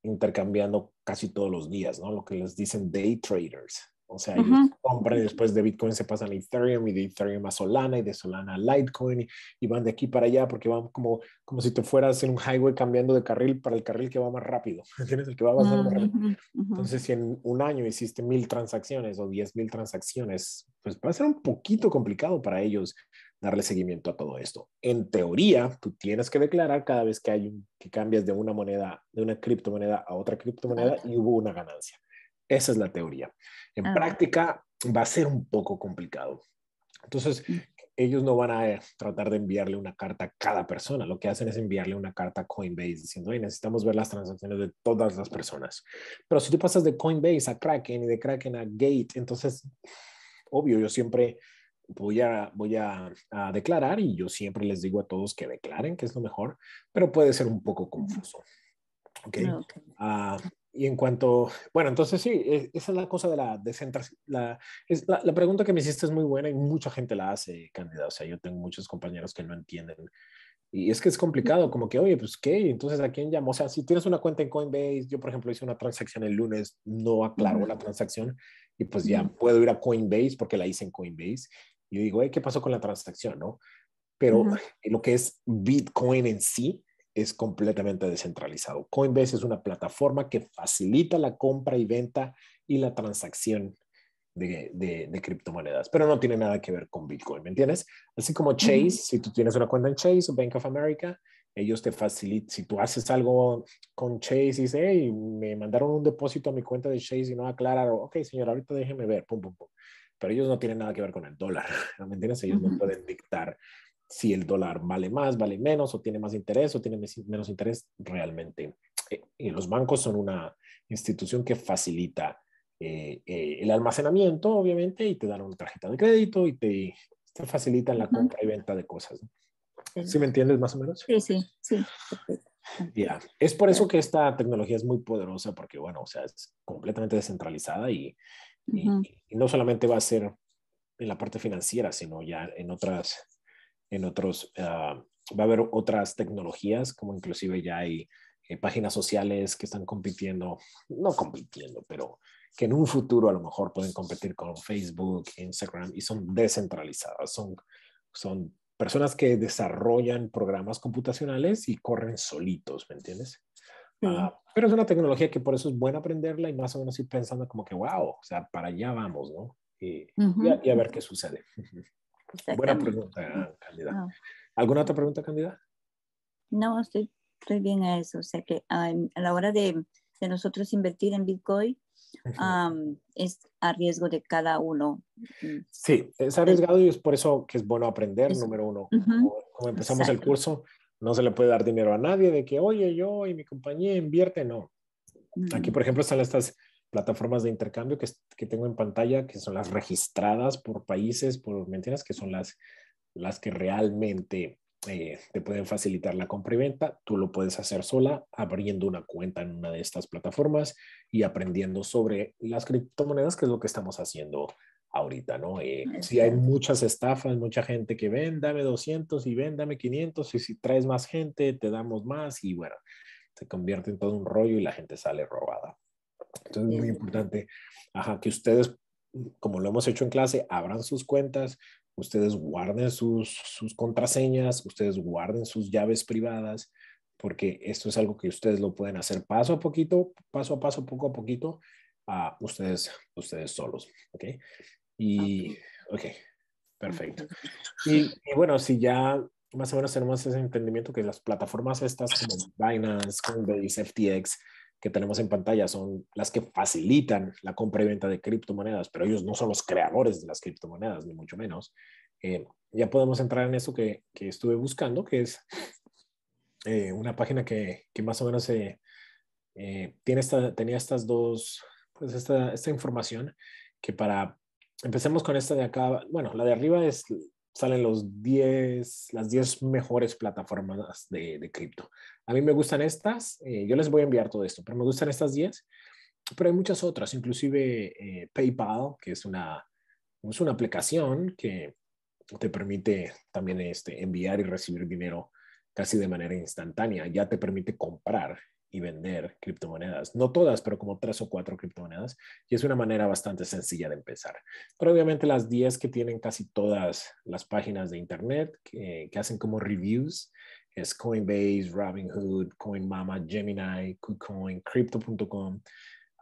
intercambiando casi todos los días, ¿no? Lo que les dicen day traders. O sea, ellos compran y después de Bitcoin se pasan a Ethereum y de Ethereum a Solana y de Solana a Litecoin y, van de aquí para allá porque van como, como si te fueras en un highway cambiando de carril para el carril que va más rápido. ¿Entiendes? El que va más, rápido. Mm, Entonces, si en un año hiciste mil transacciones o diez mil transacciones, pues va a ser un poquito complicado para ellos darle seguimiento a todo esto. En teoría, tú tienes que declarar cada vez que hay un, que cambias de una moneda, de una criptomoneda a otra criptomoneda y hubo una ganancia. Esa es la teoría. En ah, práctica va a ser un poco complicado. Entonces, mm. ellos no van a eh, tratar de enviarle una carta a cada persona. Lo que hacen es enviarle una carta a Coinbase diciendo, hey, necesitamos ver las transacciones de todas las personas. Pero si tú pasas de Coinbase a Kraken y de Kraken a Gate, entonces, obvio, yo siempre voy a, voy a, declarar y yo siempre les digo a todos que declaren, que es lo mejor, pero puede ser un poco confuso. okay. Ah, ah, y en cuanto, bueno, entonces sí, e, esa es la cosa de la descentralización. La, la, pregunta que me hiciste es muy buena y mucha gente la hace, candidato. O sea, yo tengo muchos compañeros que no entienden. Y es que es complicado, como que, oye, pues qué, entonces a quién llamo. O sea, si tienes una cuenta en Coinbase, yo por ejemplo hice una transacción el lunes, no aclaró la transacción y pues ya puedo ir a Coinbase porque la hice en Coinbase. Y digo, ¿qué pasó con la transacción? ¿No? Pero lo que es Bitcoin en sí, es completamente descentralizado. Coinbase es una plataforma que facilita la compra y venta y la transacción de, de, criptomonedas, pero no tiene nada que ver con Bitcoin, ¿me entiendes? Así como Chase, si tú tienes una cuenta en Chase o Bank of America, ellos te facilitan, si tú haces algo con Chase y dices, hey, me mandaron un depósito a mi cuenta de Chase y no aclararon, ok, señor, ahorita déjeme ver, pum, pum, pum. Pero ellos no tienen nada que ver con el dólar, ¿me entiendes? Ellos no pueden dictar si el dólar vale más, vale menos, o tiene más interés, o tiene menos interés, realmente. y eh, eh, los bancos son una institución que facilita eh, el almacenamiento, obviamente, y te dan una tarjeta de crédito y te, te facilitan la compra y venta de cosas. Sí. me entiendes más o menos? Sí, sí, sí. Ya, es por eso que esta tecnología es muy poderosa, porque, bueno, o sea, es completamente descentralizada y, y no solamente va a ser en la parte financiera, sino ya en otras en otros, ah, va a haber otras tecnologías, como inclusive ya hay eh, páginas sociales que están compitiendo, no compitiendo, pero que en un futuro a lo mejor pueden competir con Facebook, Instagram y son descentralizadas, son, son personas que desarrollan programas computacionales y corren solitos, ¿me entiendes? Ah, pero es una tecnología que por eso es buena aprenderla y más o menos ir pensando como que, wow, o sea, para allá vamos, ¿no? Eh, y, a, y a, ver qué sucede. Buena pregunta, ah, Candida. Ah. ¿Alguna otra pregunta, Candida? No, estoy, estoy bien a eso. O sea que a la hora de, de, nosotros invertir en Bitcoin, es a riesgo de cada uno. Sí, es arriesgado y es por eso que es bueno aprender, número uno. Como empezamos el curso, no se le puede dar dinero a nadie de que, oye, yo y mi compañía invierte, no. Aquí, por ejemplo, están estas plataformas de intercambio que, tengo en pantalla, que son las registradas por países, por, mentiras Que son las, las que realmente eh, te pueden facilitar la compra y venta. Tú lo puedes hacer sola abriendo una cuenta en una de estas plataformas y aprendiendo sobre las criptomonedas, que es lo que estamos haciendo ahorita, ¿no? Eh, si hay muchas estafas, mucha gente que ven, dame 200 y ven, dame 500 y si traes más gente, te damos más y bueno, se convierte en todo un rollo y la gente sale robada. Entonces es muy importante ajá, que ustedes, como lo hemos hecho en clase, abran sus cuentas, ustedes guarden sus, contraseñas, ustedes guarden sus llaves privadas, porque esto es algo que ustedes lo pueden hacer paso a poquito, paso a paso, poco a poquito, a ustedes, ustedes solos. ¿Ok? Y, ok, perfecto. Y, bueno, si ya más o menos tenemos ese entendimiento que las plataformas estas como Binance, Coinbase, FTX, que tenemos en pantalla son las que facilitan la compra y venta de criptomonedas, pero ellos no son los creadores de las criptomonedas, ni mucho menos. Eh, ya podemos entrar en eso que, estuve buscando, que es eh, una página que, más o menos eh, tiene tenía estas dos, pues esta, esta información que para, empecemos con esta de acá, bueno, la de arriba es salen los 10, las 10 mejores plataformas de, cripto. A mí me gustan estas, eh, yo les voy a enviar todo esto, pero me gustan estas 10, pero hay muchas otras, inclusive eh, PayPal, que es una, es una aplicación que te permite también este, enviar y recibir dinero casi de manera instantánea, ya te permite comprar y vender criptomonedas. No todas, pero como tres o cuatro criptomonedas. Y es una manera bastante sencilla de empezar. Pero obviamente las 10 que tienen casi todas las páginas de Internet que, hacen como reviews es Coinbase, Robinhood, CoinMama, Gemini, KuCoin, Crypto.com, uh,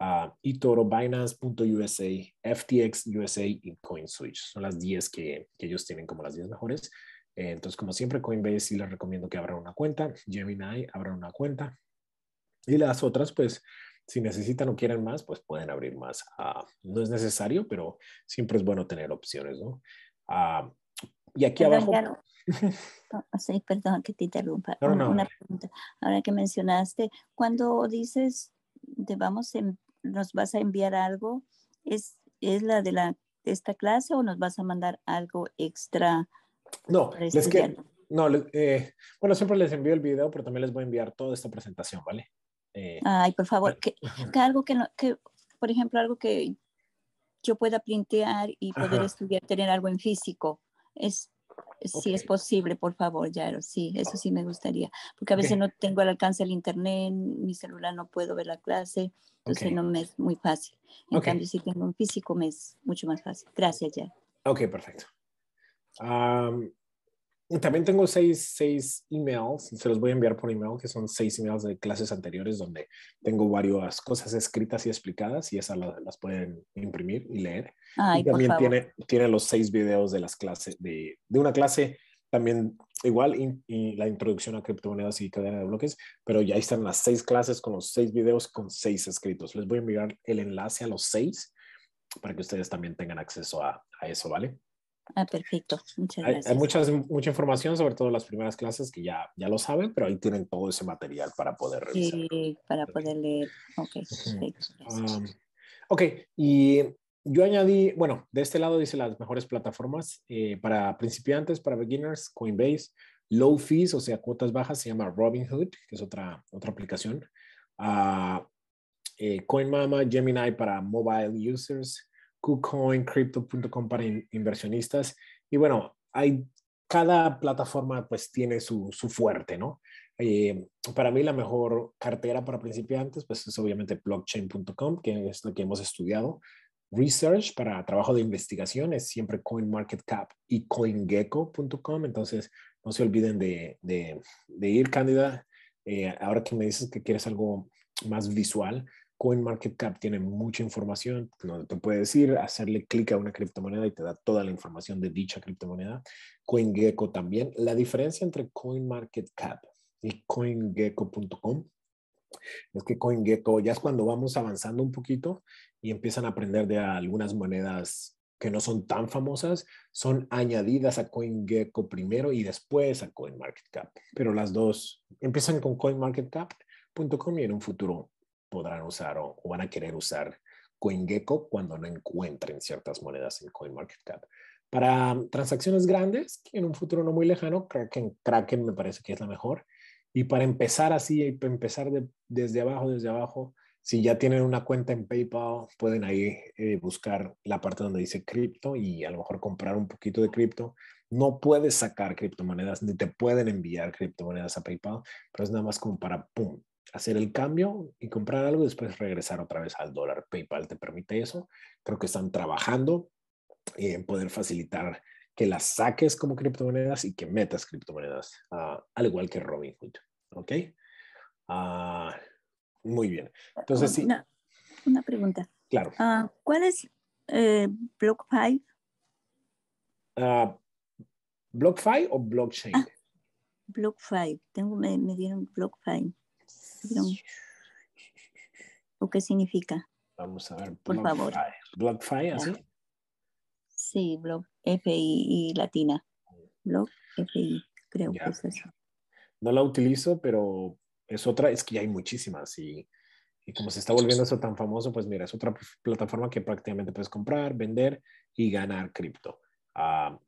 ah, eToro, Binance.usa, FTX USA y CoinSwitch. Son las 10 que, que ellos tienen como las 10 mejores. Eh, entonces, como siempre, Coinbase sí les recomiendo que abran una cuenta, Gemini abran una cuenta, y las otras, pues, si necesitan o quieren más, pues pueden abrir más. Ah, no es necesario, pero siempre es bueno tener opciones, ¿no? Ah, y aquí abajo... Ah, sí, perdón que te interrumpa. Una pregunta. Ahora que mencionaste, cuando dices te vamos nos vas a enviar algo, ¿es, es la de la esta clase o nos vas a mandar algo extra? No, es que, no, eh, bueno, siempre les envío el video, pero también les voy a enviar toda esta presentación, ¿vale? Eh, Ay, por favor, que, algo que, no, que, por ejemplo, algo que yo pueda plantear y poder estudiar, tener algo en físico, es si es posible, por favor, Yaro, sí, eso sí me gustaría, porque a veces no tengo al alcance el internet, mi celular no puedo ver la clase, entonces no me es muy fácil. En cambio, si tengo un físico, me es mucho más fácil. Gracias, ya. Ok, perfecto también tengo seis, emails, se los voy a enviar por email, que son seis emails de clases anteriores donde tengo varias cosas escritas y explicadas y esas las, pueden imprimir y leer. y también tiene, tiene los seis videos de las clases, de, una clase también igual y la introducción a criptomonedas y cadena de bloques, pero ya están las seis clases con los seis videos con seis escritos. Les voy a enviar el enlace a los seis para que ustedes también tengan acceso a, a eso, ¿vale? Ah, perfecto. Muchas gracias. Hay muchas, mucha información, sobre todo las primeras clases que ya, ya lo saben, pero ahí tienen todo ese material para poder revisar. Sí, para poder leer. Ok, y yo añadí, bueno, de este lado dice las mejores plataformas eh, para principiantes, para beginners, Coinbase, low fees, o sea, cuotas bajas, se llama Robinhood, que es otra, otra aplicación. Ah, eh, CoinMama, Gemini para mobile users, KuCoin, Crypto.com para inversionistas. Y bueno, hay, cada plataforma pues tiene su, su fuerte, ¿no? Eh, para mí la mejor cartera para principiantes pues es obviamente blockchain.com, que es lo que hemos estudiado. Research para trabajo de investigación es siempre CoinMarketCap y CoinGecko.com. Entonces, no se olviden de, de, ir, Cándida. Eh, ahora que me dices que quieres algo más visual, CoinMarketCap tiene mucha información, no te puede decir, hacerle clic a una criptomoneda y te da toda la información de dicha criptomoneda. CoinGecko también. La diferencia entre CoinMarketCap y CoinGecko.com es que CoinGecko ya es cuando vamos avanzando un poquito y empiezan a aprender de algunas monedas que no son tan famosas, son añadidas a CoinGecko primero y después a CoinMarketCap. Pero las dos empiezan con CoinMarketCap.com y en un futuro podrán usar o, van a querer usar CoinGecko cuando no encuentren ciertas monedas en CoinMarketCap. Para um, transacciones grandes, en un futuro no muy lejano, Kraken, Kraken me parece que es la mejor. Y para empezar así, empezar desde abajo, desde abajo, si ya tienen una cuenta en PayPal, pueden ahí eh, buscar la parte donde dice cripto y a lo mejor comprar un poquito de cripto. No puedes sacar criptomonedas ni te pueden enviar criptomonedas a PayPal, pero es nada más como para, pum, hacer el cambio y comprar algo después regresar otra vez al dólar. PayPal te permite eso. Creo que están trabajando en poder facilitar que las saques como criptomonedas y que metas criptomonedas, ah, al igual que Robinhood. ¿Ok? Ah, muy bien. Entonces, sí. Una, pregunta. Claro. Ah, ¿Cuál es eh, BlockFi? ¿BlockFi o blockchain? Block BlockFi. Tengo, me, me dieron BlockFi. ¿O qué significa? Vamos a ver. Por favor. ¿BlogFi? ¿sí? blog FI y latina. Blog creo que es eso. No la utilizo, pero es otra, es que ya hay muchísimas y, como se está volviendo eso tan famoso, pues mira, es otra plataforma que prácticamente puedes comprar, vender y ganar cripto. Ah,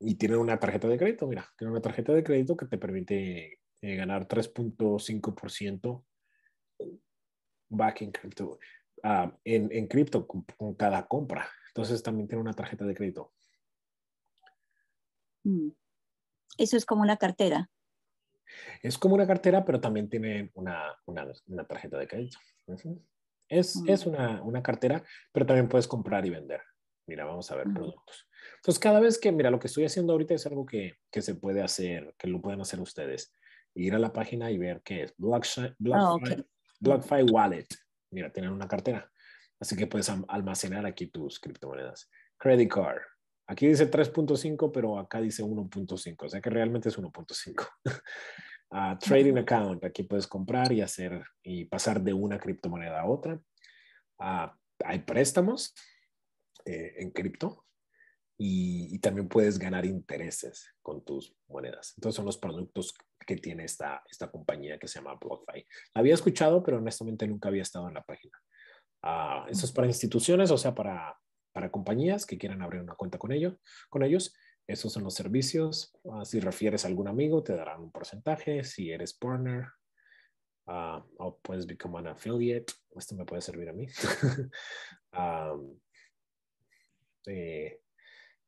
y tiene una tarjeta de crédito, mira, Tiene una tarjeta de crédito que te permite eh, ganar 3.5% back in crypto, ah, en, en cripto con, cada compra. Entonces también tiene una tarjeta de crédito. Mm. Eso es como una cartera. Es como una cartera, pero también tiene una, tarjeta de crédito. Es, mm. una, cartera, pero también puedes comprar y vender. Mira, vamos a ver productos. Entonces, cada vez que, mira, lo que estoy haciendo ahorita es algo que se puede hacer, que lo pueden hacer ustedes ir a la página y ver qué es ah, BlockFi, Wallet. Mira, tienen una cartera. Así que puedes almacenar aquí tus criptomonedas. Credit card. Aquí dice 3.5, pero acá dice 1.5. O sea que realmente es 1.5. Ah, trading account. Aquí puedes comprar y hacer y pasar de una criptomoneda a otra. Ah, hay préstamos eh, en cripto y, también puedes ganar intereses con tus monedas. Entonces son los productos que tiene esta, esta compañía que se llama BlockFi. La había escuchado, pero honestamente nunca había estado en la página. Ah, eso es para instituciones, o sea, para, para compañías que quieran abrir una cuenta con, ellos con ellos. Esos son los servicios. Ah, si refieres a algún amigo, te darán un porcentaje. Si eres partner, ah, o puedes become an affiliate. Esto me puede servir a mí. um,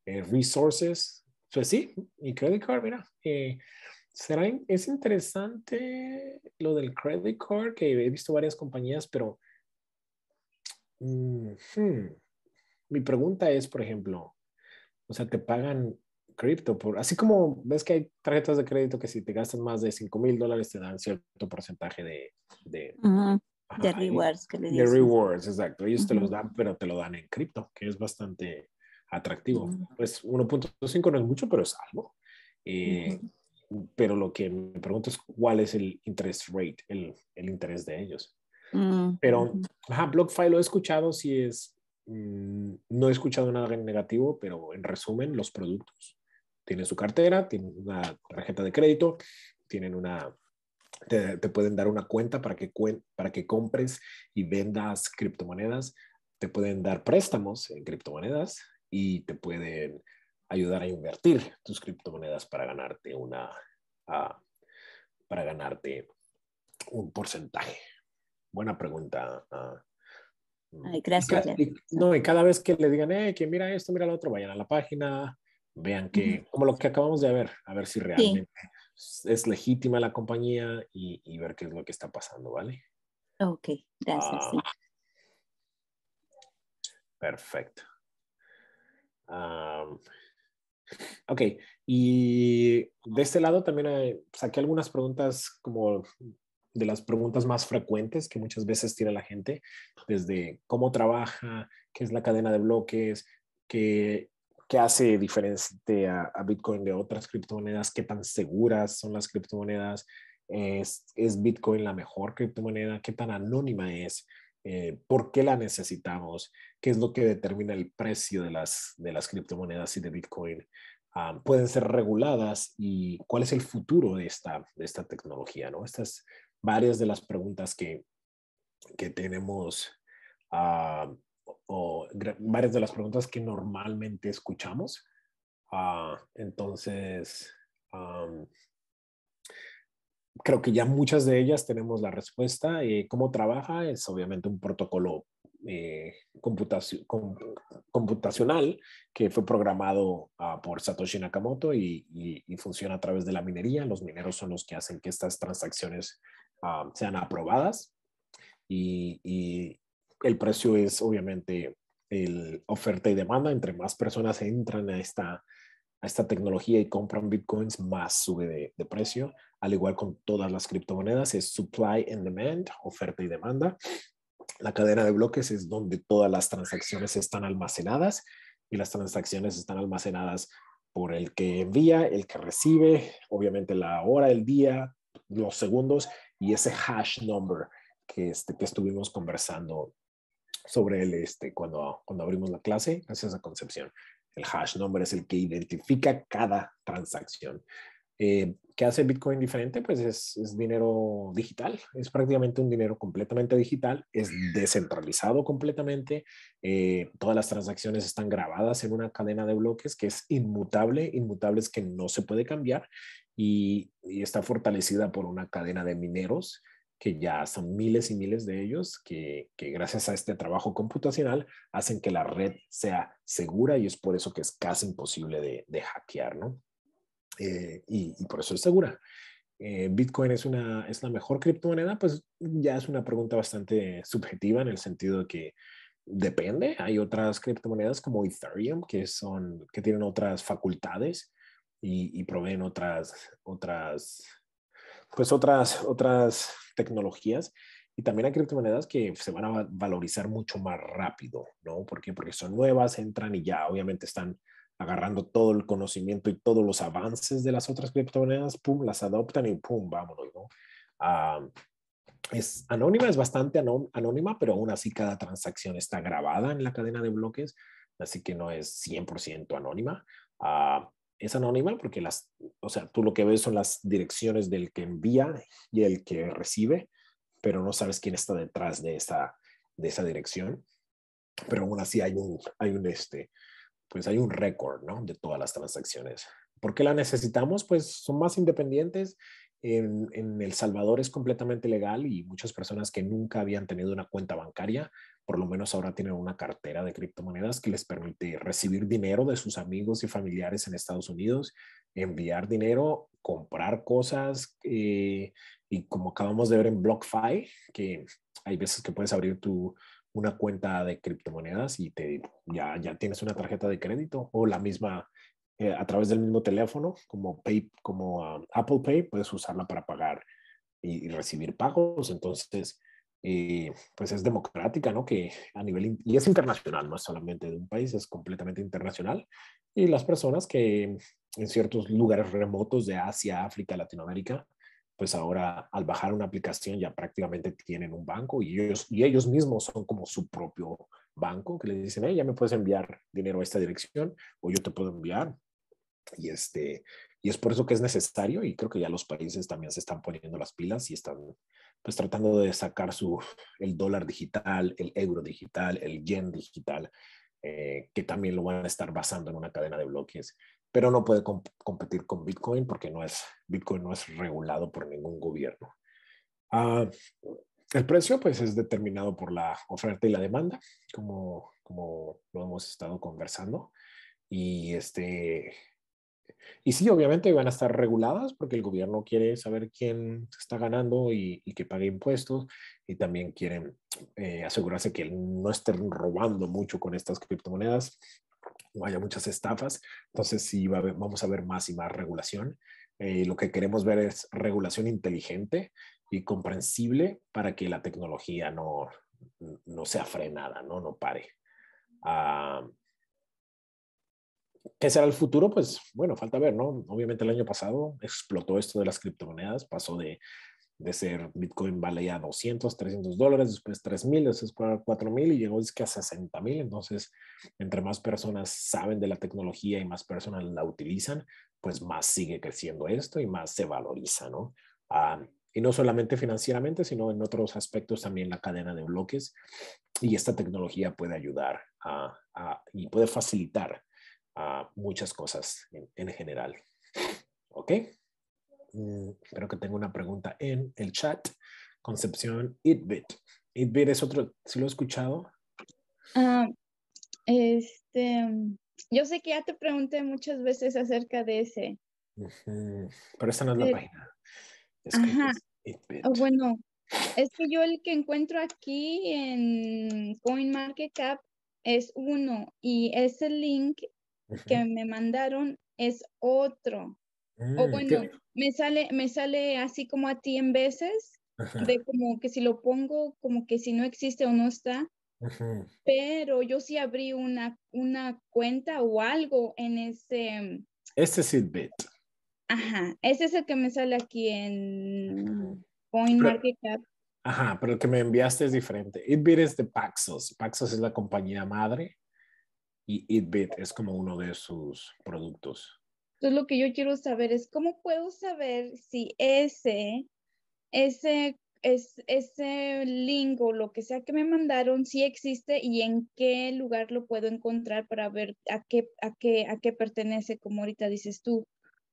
Eh, resources. Pues sí, y credit card, mira. Eh, será es interesante lo del credit card, que he visto varias compañías, pero mm-hmm, mi pregunta es, por ejemplo, o sea, te pagan cripto, así como ves que hay tarjetas de crédito que si te gastan más de 5 mil dólares te dan cierto porcentaje de... rewards exacto. Ellos te los dan, pero te lo dan en cripto, que es bastante atractivo. Pues 1.5 no es mucho, pero es algo. Eh, pero lo que me pregunto es cuál es el interest rate, el, el interés de ellos. Pero, ajá, BlockFi lo he escuchado, si es, mm, no he escuchado nada en negativo, pero en resumen, los productos. Tienen su cartera, tienen una tarjeta de crédito, tienen una, te, pueden dar una cuenta para que, para que compres y vendas criptomonedas, te pueden dar préstamos en criptomonedas, y te pueden ayudar a invertir tus criptomonedas para ganarte una, ah, para ganarte un porcentaje. Buena pregunta. Ah, mm, gracias. no, y cada vez que le digan, eh, que mira esto, mira lo otro, vayan a la página, vean que, como lo que acabamos de ver, a ver si realmente es legítima la compañía y, ver qué es lo que está pasando, ¿vale? Ok, gracias. Ah. Perfecto ok, y de este lado también eh, saqué algunas preguntas como de las preguntas más frecuentes que muchas veces tira la gente, desde cómo trabaja, qué es la cadena de bloques, qué, hace diferente a, a, Bitcoin de otras criptomonedas, qué tan seguras son las criptomonedas, es, es Bitcoin la mejor criptomoneda, qué tan anónima es. Eh, por qué la necesitamos, qué es lo que determina el precio de las, de las criptomonedas y de Bitcoin, ah, pueden ser reguladas y cuál es el futuro de esta, esta tecnología. ¿no? Estas varias de las preguntas que, tenemos ah, o varias de las preguntas que normalmente escuchamos. Ah, entonces, creo que ya muchas de ellas tenemos la respuesta. Eh, ¿Cómo trabaja? Es obviamente un protocolo eh, computacional que fue programado ah, por Satoshi Nakamoto y, funciona a través de la minería. Los mineros son los que hacen que estas transacciones ah, sean aprobadas y, el precio es obviamente el oferta y demanda. Entre más personas entran a esta esta tecnología y compran bitcoins, más sube de, precio, al igual con todas las criptomonedas, es supply and demand, oferta y demanda. La cadena de bloques es donde todas las transacciones están almacenadas y las transacciones están almacenadas por el que envía, el que recibe, obviamente la hora, el día, los segundos y ese hash number que, este, estuvimos conversando sobre él este, cuando, cuando abrimos la clase, gracias a Concepción. El hash nombre es el que identifica cada transacción. Eh, ¿Qué hace Bitcoin diferente? Pues es, dinero digital, es prácticamente un dinero completamente digital, es descentralizado completamente, eh, todas las transacciones están grabadas en una cadena de bloques que es inmutable, inmutable es que no se puede cambiar y, y está fortalecida por una cadena de mineros que ya son miles y miles de ellos, que, gracias a este trabajo computacional hacen que la red sea segura y es por eso que es casi imposible de, hackear, ¿no? Eh, y, por eso es segura. Eh, ¿Bitcoin es, una, es la mejor criptomoneda? Pues ya es una pregunta bastante subjetiva en el sentido de que depende. Hay otras criptomonedas como Ethereum que, son, que tienen otras facultades y, proveen otras, otras pues otras, otras tecnologías y también hay criptomonedas que se van a valorizar mucho más rápido, ¿no? ¿Por Porque son nuevas, entran y ya obviamente están agarrando todo el conocimiento y todos los avances de las otras criptomonedas, pum, las adoptan y pum, vámonos, ¿no? es anónima, es bastante anónima, pero aún así cada transacción está grabada en la cadena de bloques, así que no es 100% anónima. Ah, es anónima porque las, o sea, tú lo que ves son las direcciones del que envía y el que recibe, pero no sabes quién está detrás de esa, de esa dirección. Pero aún así hay un, hay un, este, pues hay un récord, ¿no? De todas las transacciones. ¿Por qué la necesitamos? Pues son más independientes. En, en El Salvador es completamente legal y muchas personas que nunca habían tenido una cuenta bancaria por lo menos ahora tienen una cartera de criptomonedas que les permite recibir dinero de sus amigos y familiares en Estados Unidos, enviar dinero, comprar cosas eh, y como acabamos de ver en BlockFi, que hay veces que puedes abrir tu, una cuenta de criptomonedas y te, ya, ya tienes una tarjeta de crédito o la misma eh, a través del mismo teléfono como, Pay, como ah, Apple Pay, puedes usarla para pagar y recibir pagos. Entonces, eh, pues es democrática, ¿no? Que a nivel, y es internacional, no es solamente de un país, es completamente internacional. Y las personas que en ciertos lugares remotos de Asia, África, Latinoamérica, pues ahora al bajar una aplicación ya prácticamente tienen un banco y ellos, y ellos mismos son como su propio banco que les dicen, hey, ya me puedes enviar dinero a esta dirección o yo te puedo enviar. Y, este, y es por eso que es necesario y creo que ya los países también se están poniendo las pilas y están pues tratando de sacar su, el dólar digital, el euro digital, el yen digital, eh, que también lo van a estar basando en una cadena de bloques, pero no puede competir con Bitcoin porque no es, Bitcoin no es regulado por ningún gobierno. Ah, el precio pues es determinado por la oferta y la demanda, como, como lo hemos estado conversando. Y este, y sí, obviamente van a estar reguladas porque el gobierno quiere saber quién está ganando y, que pague impuestos y también quieren eh, asegurarse que no estén robando mucho con estas criptomonedas, no haya muchas estafas. Entonces sí, va vamos a ver más y más regulación. Eh, lo que queremos ver es regulación inteligente y comprensible para que la tecnología no, sea frenada, no, no pare. Ah, ¿Qué será el futuro? Pues bueno, falta ver, ¿no? Obviamente el año pasado explotó esto de las criptomonedas, pasó de, de ser Bitcoin vale ya 200, 300 dólares, después 3,000, después 4,000 y llegó es que a 60,000. Entonces, entre más personas saben de la tecnología y más personas la utilizan, pues más sigue creciendo esto y más se valoriza, ¿no? Ah, y no solamente financieramente, sino en otros aspectos también la cadena de bloques. Y esta tecnología puede ayudar a, a, y puede facilitar muchas cosas en, general. ¿Ok? Mm, creo que tengo una pregunta en el chat. Concepción Itbit. Itbit es otro, si lo he escuchado? Ah, este, yo sé que ya te pregunté muchas veces acerca de ese. Pero esta no es la eh, página. Ah, bueno, es que yo el que encuentro aquí en CoinMarketCap es uno y ese link que me mandaron es otro. o ah, bueno, me, sale, me sale así como a ti veces, de como que si lo pongo, como que si no existe o no está. Pero yo sí abrí una, una cuenta o algo en ese... Este es Ajá, ese es el que me sale aquí en cap Ajá, pero el que me enviaste es diferente. Itbit es de Paxos. Paxos es la compañía madre y Itbit es como uno de sus productos. Entonces lo que yo quiero saber es cómo puedo saber si ese, ese, es, ese link o lo que sea que me mandaron, si existe y en qué lugar lo puedo encontrar para ver a qué, a qué, a qué pertenece, como ahorita dices tú,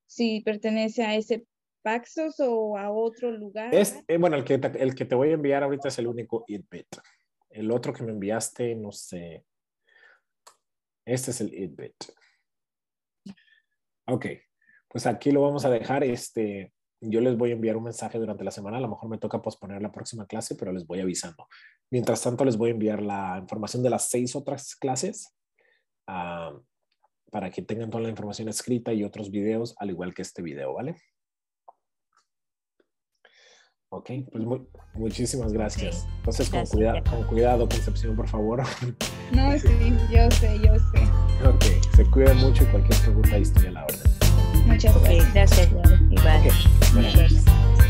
si pertenece a ese Paxos o a otro lugar. Eh, bueno, el que, te, el que te voy a enviar ahorita es el único Itbit. El otro que me enviaste, no sé. Este es el it bit. Ok, pues aquí lo vamos a dejar. Este, yo les voy a enviar un mensaje durante la semana. A lo mejor me toca posponer la próxima clase, pero les voy avisando. Mientras tanto, les voy a enviar la información de las seis otras clases ah, para que tengan toda la información escrita y otros videos, al igual que este video, ¿vale? Ok, pues muchísimas gracias. Entonces, con, con cuidado, Concepción, por favor. No, sí, yo sé, yo sé. Ok, se cuida mucho y cualquier pregunta ahí estoy a la orden. Muchas gracias. Gracias, Igual. gracias.